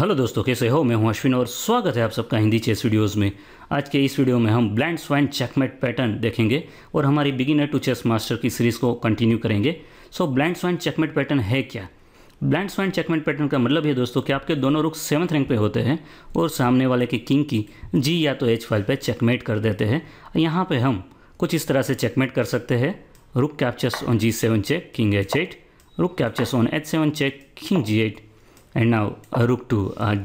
hello दोस्तों कैसे हो मैं हूं अश्विन और स्वागत है आप सबका हिंदी चेस वीडियोस में आज के इस वीडियो में हम ब्लाइंड स्वाइन चेकमेट पैटर्न देखेंगे और हमारी बिगिनर टू चेस मास्टर की सीरीज़ को कंटिन्यू करेंगे so blind swine checkmate pattern है क्या ब्लाइंड स्वाइन चेकमेट पैटर्न का मतलब है दोस्तों कि आपके दोनों रुख सेवन्थ रैंक पे होते हैं और सामने वाले के किंग की जी या तो एच फाइल पर चेकमेट कर देते हैं यहाँ पर हम कुछ इस तरह से चेकमेट कर सकते हैं rook captures on G seven check king H eight rook captures on H seven check king G eight and now rook to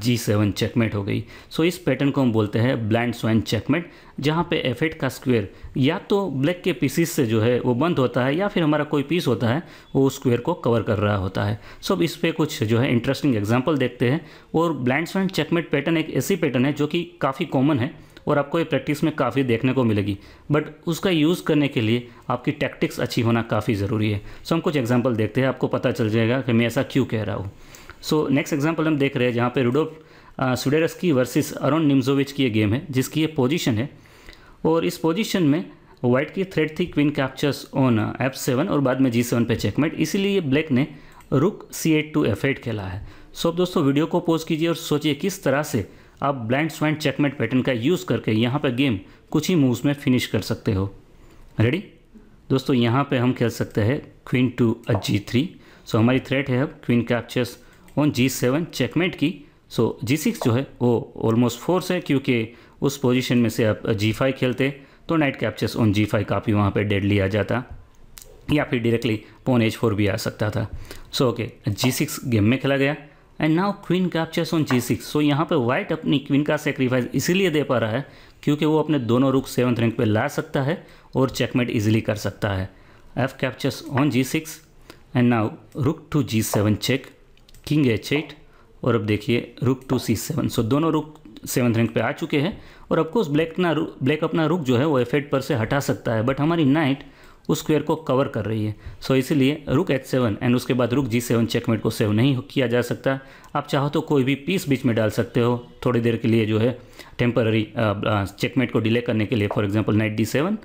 G seven checkmate हो गई सो so, इस पैटर्न को हम बोलते हैं ब्लाइंड स्वाइन चेकमेट जहाँ पे एफ का स्क्वायर या तो ब्लैक के पीसीस से जो है वो बंद होता है या फिर हमारा कोई पीस होता है वो स्क्वायर को कवर कर रहा होता है सो so, इस पर कुछ जो है इंटरेस्टिंग एग्जाम्पल देखते हैं और ब्लाइंड स्वाइन चेकमेट पैटर्न एक ऐसी पैटर्न है जो कि काफ़ी कॉमन है और आपको ये प्रैक्टिस में काफ़ी देखने को मिलेगी बट उसका यूज़ करने के लिए आपकी टैक्टिक्स अच्छी होना काफ़ी ज़रूरी है सो so, हम कुछ एग्जाम्पल देखते हैं आपको पता चल जाएगा कि मैं ऐसा क्यों कह रहा हूँ सो नेक्स्ट एग्जाम्पल हम देख रहे हैं जहाँ पे रूडोफ सुडेरस्की वर्सेस अरोन निम्जोविच की ये गेम है जिसकी ये पोजीशन है और इस पोजीशन में वाइट की थ्रेड थी queen captures on F seven और बाद में जी सेवन पे चेकमेट इसीलिए ब्लैक ने rook C eight to F eight खेला है सो अब दोस्तों वीडियो को पोज कीजिए और सोचिए किस तरह से आप ब्लाइंड स्वाइंड चेकमेट पैटर्न का यूज़ करके यहाँ पर गेम कुछ ही मूव्स में फिनिश कर सकते हो रेडी दोस्तों यहाँ पर हम खेल सकते हैं queen to uh G three so हमारी थ्रेड है अब queen captures on G seven checkmate की सो जी सिक्स जो है वो ऑलमोस्ट फोर्स है क्योंकि उस पोजीशन में से आप जी फाइव खेलते तो knight captures on G five काफ़ी वहाँ पर डेड लिया जाता या फिर डायरेक्टली पोन एच फोर भी आ सकता था so okay G six game में खेला गया and now queen captures on G six so यहाँ पर वाइट अपनी क्वीन का सेक्रीफाइस इसीलिए दे पा रहा है क्योंकि वो अपने दोनों रुक सेवन्थ रैंक पर ला सकता है और चेकमेट ईजिली कर सकता है F captures on G six and now rook to G seven check king H eight और अब देखिए रुक टू सी सेवन सो दोनों रुक सेवन्थ रैंक पे आ चुके हैं और अफकोर्स ब्लैक ना ब्लैक अपना रुक जो है वो एफ एट पर से हटा सकता है बट हमारी नाइट उस स्क्वेयर को कवर कर रही है सो so, इसीलिए रुक एच सेवन एंड उसके बाद रुक जी सेवन चेकमेट को सेव नहीं किया जा सकता आप चाहो तो कोई भी पीस बीच में डाल सकते हो थोड़ी देर के लिए जो है टेम्पररी चेकमेट uh, uh, को डिले करने के लिए for example knight D seven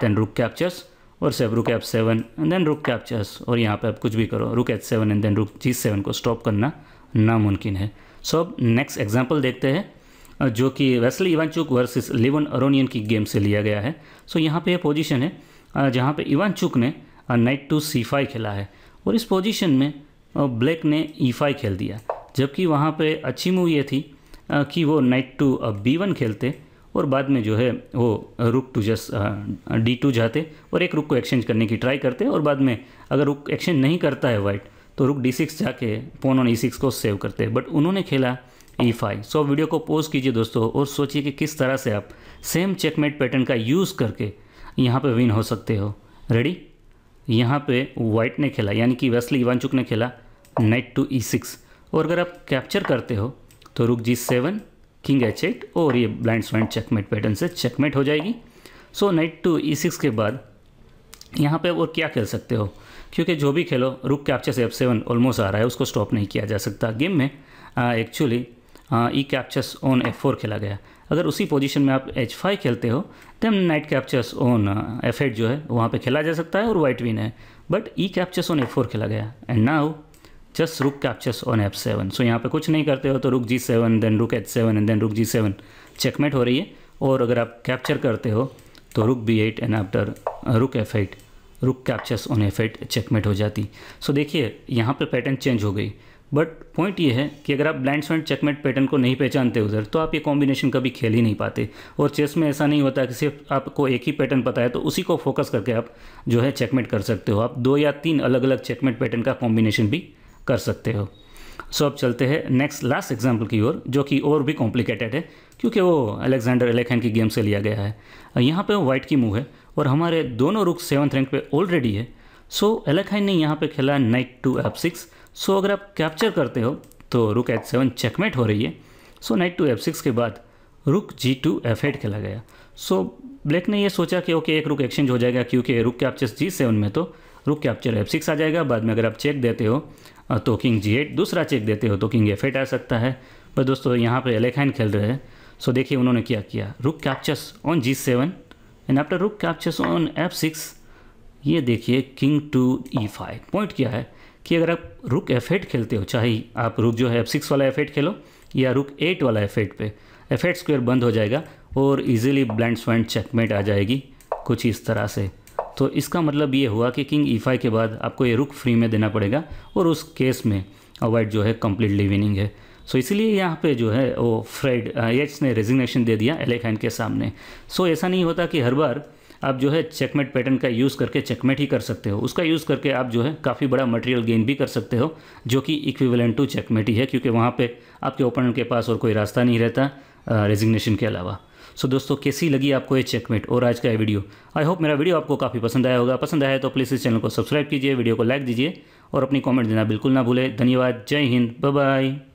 then rook captures और save rook F seven and then rook captures और यहाँ पे आप कुछ भी करो रुक H seven and then rook G seven को स्टॉप करना नामुमकिन है सो अब नेक्स्ट एग्जाम्पल देखते हैं जो कि Ivan Ivanchuk versus Levon Aronian की गेम से लिया गया है सो यहाँ पे यह पोजीशन है जहाँ पे इवानचुक ने नाइट टू सी फाई खेला है और इस पोजिशन में ब्लैक ने ई e खेल दिया जबकि वहाँ पे अच्छी मूव ये थी कि वो नाइट टू बी वन खेलते और बाद में जो है वो रुक टू जस डी टू जाते और एक रुक को एक्सचेंज करने की ट्राई करते और बाद में अगर रुक एक्सचेंज नहीं करता है वाइट तो रुक डी सिक्स जाके फोन ऑन ई सिक्स को सेव करते बट उन्होंने खेला ई फाइव सो वीडियो को पोज कीजिए दोस्तों और सोचिए कि किस तरह से आप सेम चेकमेट पैटर्न का यूज़ करके यहाँ पर विन हो सकते हो रेडी यहाँ पे वाइट ने खेला यानी कि वेस्ली इवानचुक ने खेला नाइट टू ई सिक्स और अगर आप कैप्चर करते हो तो rook G seven king H eight और ये ब्लाइंड स्वाइंड चेकमेट पैटर्न से चेकमेट हो जाएगी so knight to E six के बाद यहाँ पे और क्या खेल सकते हो क्योंकि जो भी खेलो रुक कैप्चर से एफ सेवन ऑलमोस्ट आ रहा है उसको स्टॉप नहीं किया जा सकता गेम में actually E captures on F four खेला गया अगर उसी पोजीशन में आप एच फाइव खेलते हो then knight captures on F eight जो है वहाँ पे खेला जा सकता है और वाइट विन है but E captures on F four खेला गया and now rook captures on F seven so यहाँ पे कुछ नहीं करते हो तो rook G seven then rook H seven and then rook G seven checkmate हो रही है और अगर आप कैप्चर करते हो तो rook B eight and after rook F eight rook captures on F eight checkmate हो जाती सो so, देखिए यहाँ पे पैटर्न चेंज हो गई बट पॉइंट ये है कि अगर आप ब्लाइंड स्वाइंड चेकमेट पैटर्न को नहीं पहचानते उधर तो आप ये कॉम्बिनेशन कभी खेल ही नहीं पाते और चेस में ऐसा नहीं होता कि सिर्फ आपको एक ही पैटर्न पता है तो उसी को फोकस करके आप जो है चेकमेट कर सकते हो आप दो या तीन अलग अलग चेकमेट पैटर्न का कॉम्बिनेशन भी कर सकते हो सो अब चलते हैं नेक्स्ट लास्ट एग्जाम्पल की ओर जो कि और भी कॉम्प्लिकेटेड है क्योंकि वो अलेक्जेंडर एलेखन की गेम से लिया गया है यहाँ पे वाइट की मूव है और हमारे दोनों रुक सेवन्थ रैंक पे ऑलरेडी है सो एलेखाइन ने यहाँ पे खेला knight to F six so अगर आप कैप्चर करते हो तो रुक एच सेवन चेकमेट हो रही है so knight to F six के बाद rook ji to F eight खेला गया सो so, ब्लैक ने ये सोचा कि ओके एक रुक एक्सचेंज हो जाएगा क्योंकि रुक कैप्चर्स जी सेवन में तो रुक के आप चलो एफ सिक्स आ जाएगा बाद में अगर आप चेक तो देते हो तो किंग जी एट दूसरा चेक देते हो तो किंग एफ एट आ सकता है पर दोस्तों यहाँ पे एलेखाइन खेल रहे हैं सो देखिए उन्होंने क्या किया rook captures on G seven and after rook captures on F six ये देखिए king to E five point क्या है कि अगर आप रुक एफ एट खेलते हो चाहे आप रुक जो है एफ सिक्स वाला एफ एट खेलो या रुक एट वाला एफ एट पे एफ एट स्क्वेयर बंद हो जाएगा और इजीली ब्लैंड स्वैंड चेकमेट आ जाएगी कुछ इस तरह से तो इसका मतलब ये हुआ कि किंग ई फाइव के बाद आपको ये रुक फ्री में देना पड़ेगा और उस केस में वाइट जो है कम्प्लीटली विनिंग है सो so, यहाँ पे जो है वो फ्रेड एच ने रेजिग्नेशन दे दिया एले के सामने सो so, ऐसा नहीं होता कि हर बार आप जो है चेकमेट पैटर्न का यूज़ करके चेकमेट ही कर सकते हो उसका यूज़ करके आप जो है काफ़ी बड़ा मटेरियल गेन भी कर सकते हो जो कि इक्विवेलेंट टू चेकमेट ही है क्योंकि वहाँ पे आपके ओपोनेंट के पास और कोई रास्ता नहीं रहता रेजिग्नेशन के अलावा सो दोस्तों कैसी लगी आपको ये चेकमेट और आज का ये वीडियो आई होप मेरा वीडियो आपको काफ़ी पसंद आया होगा पसंद आया तो प्लीज़ इस चैनल को सब्सक्राइब कीजिए वीडियो को लाइक दीजिए और अपनी कॉमेंट देना बिल्कुल ना भूलें धन्यवाद जय हिंद बाय